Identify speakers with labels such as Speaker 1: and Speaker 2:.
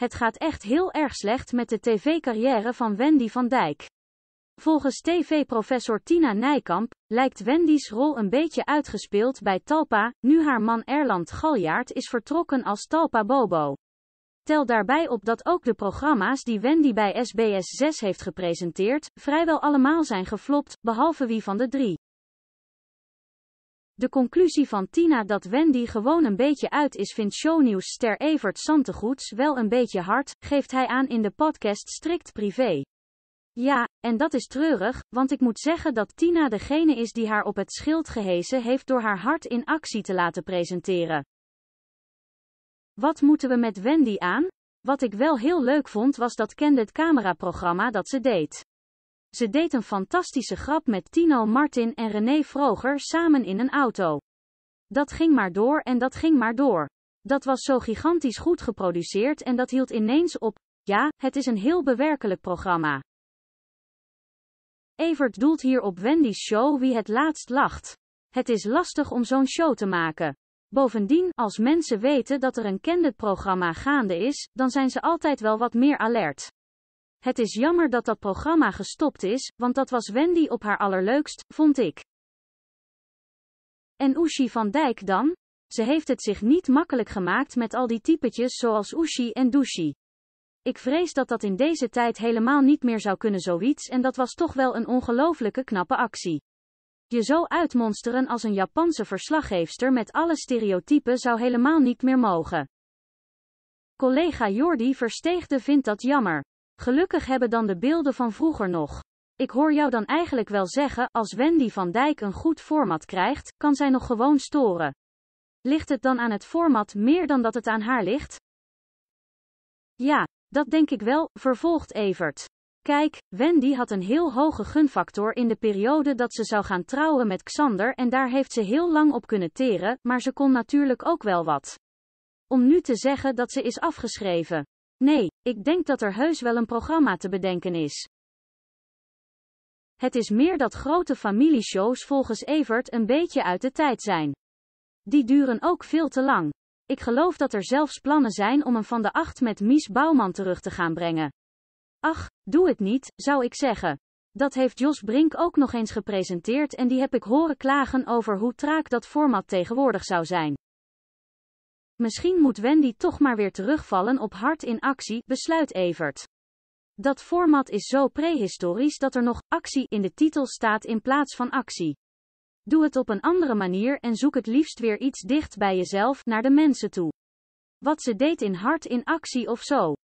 Speaker 1: Het gaat echt heel erg slecht met de tv-carrière van Wendy van Dijk. Volgens tv-professor Tina Nijkamp lijkt Wendy's rol een beetje uitgespeeld bij Talpa, nu haar man Erland Galjaard is vertrokken als Talpa Bobo. Tel daarbij op dat ook de programma's die Wendy bij SBS 6 heeft gepresenteerd, vrijwel allemaal zijn geflopt, behalve wie van de drie. De conclusie van Tina dat Wendy gewoon een beetje uit is vindt shownieuws ster Evert Santegoeds wel een beetje hard, geeft hij aan in de podcast strikt privé. Ja, en dat is treurig, want ik moet zeggen dat Tina degene is die haar op het schild gehezen heeft door haar hart in actie te laten presenteren. Wat moeten we met Wendy aan? Wat ik wel heel leuk vond was dat kende het cameraprogramma dat ze deed. Ze deed een fantastische grap met Tino Martin en René Vroger samen in een auto. Dat ging maar door en dat ging maar door. Dat was zo gigantisch goed geproduceerd en dat hield ineens op. Ja, het is een heel bewerkelijk programma. Evert doelt hier op Wendy's show wie het laatst lacht. Het is lastig om zo'n show te maken. Bovendien, als mensen weten dat er een candid programma gaande is, dan zijn ze altijd wel wat meer alert. Het is jammer dat dat programma gestopt is, want dat was Wendy op haar allerleukst, vond ik. En Ushi van Dijk dan? Ze heeft het zich niet makkelijk gemaakt met al die typetjes zoals Ushi en Dushi. Ik vrees dat dat in deze tijd helemaal niet meer zou kunnen zoiets en dat was toch wel een ongelooflijke knappe actie. Je zo uitmonsteren als een Japanse verslaggeefster met alle stereotypen zou helemaal niet meer mogen. Collega Jordi Versteegde vindt dat jammer. Gelukkig hebben dan de beelden van vroeger nog. Ik hoor jou dan eigenlijk wel zeggen, als Wendy van Dijk een goed format krijgt, kan zij nog gewoon storen. Ligt het dan aan het format meer dan dat het aan haar ligt? Ja, dat denk ik wel, vervolgt Evert. Kijk, Wendy had een heel hoge gunfactor in de periode dat ze zou gaan trouwen met Xander en daar heeft ze heel lang op kunnen teren, maar ze kon natuurlijk ook wel wat. Om nu te zeggen dat ze is afgeschreven. Nee, ik denk dat er heus wel een programma te bedenken is. Het is meer dat grote familieshows volgens Evert een beetje uit de tijd zijn. Die duren ook veel te lang. Ik geloof dat er zelfs plannen zijn om een van de acht met Mies Bouwman terug te gaan brengen. Ach, doe het niet, zou ik zeggen. Dat heeft Jos Brink ook nog eens gepresenteerd en die heb ik horen klagen over hoe traag dat format tegenwoordig zou zijn. Misschien moet Wendy toch maar weer terugvallen op Hart in actie, besluit Evert. Dat format is zo prehistorisch dat er nog actie in de titel staat in plaats van actie. Doe het op een andere manier en zoek het liefst weer iets dicht bij jezelf naar de mensen toe. Wat ze deed in Hart in actie of zo.